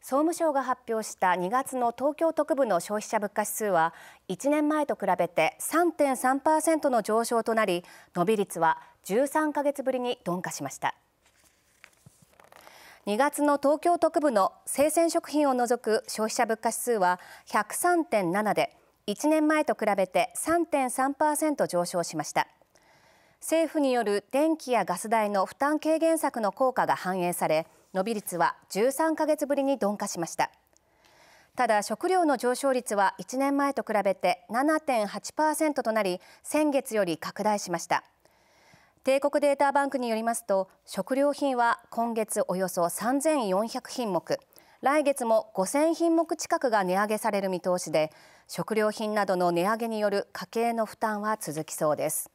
総務省が発表した2月の東京特部の消費者物価指数は1年前と比べて3.3%の上昇となり伸び率は13ヶ月ぶりに鈍化しました2月の東京特部の生鮮食品を除く消費者物価指数は103.7で1年前と比べて3.3%上昇しました政府による電気やガス代の負担軽減策の効果が反映され伸び率は13ヶ月ぶりに鈍化しましたただ食料の上昇率は1年前と比べて7.8%となり先月より拡大しました帝国データバンクによりますと食料品は今月およそ3400品目来月も5000品目近くが値上げされる見通しで食料品などの値上げによる家計の負担は続きそうです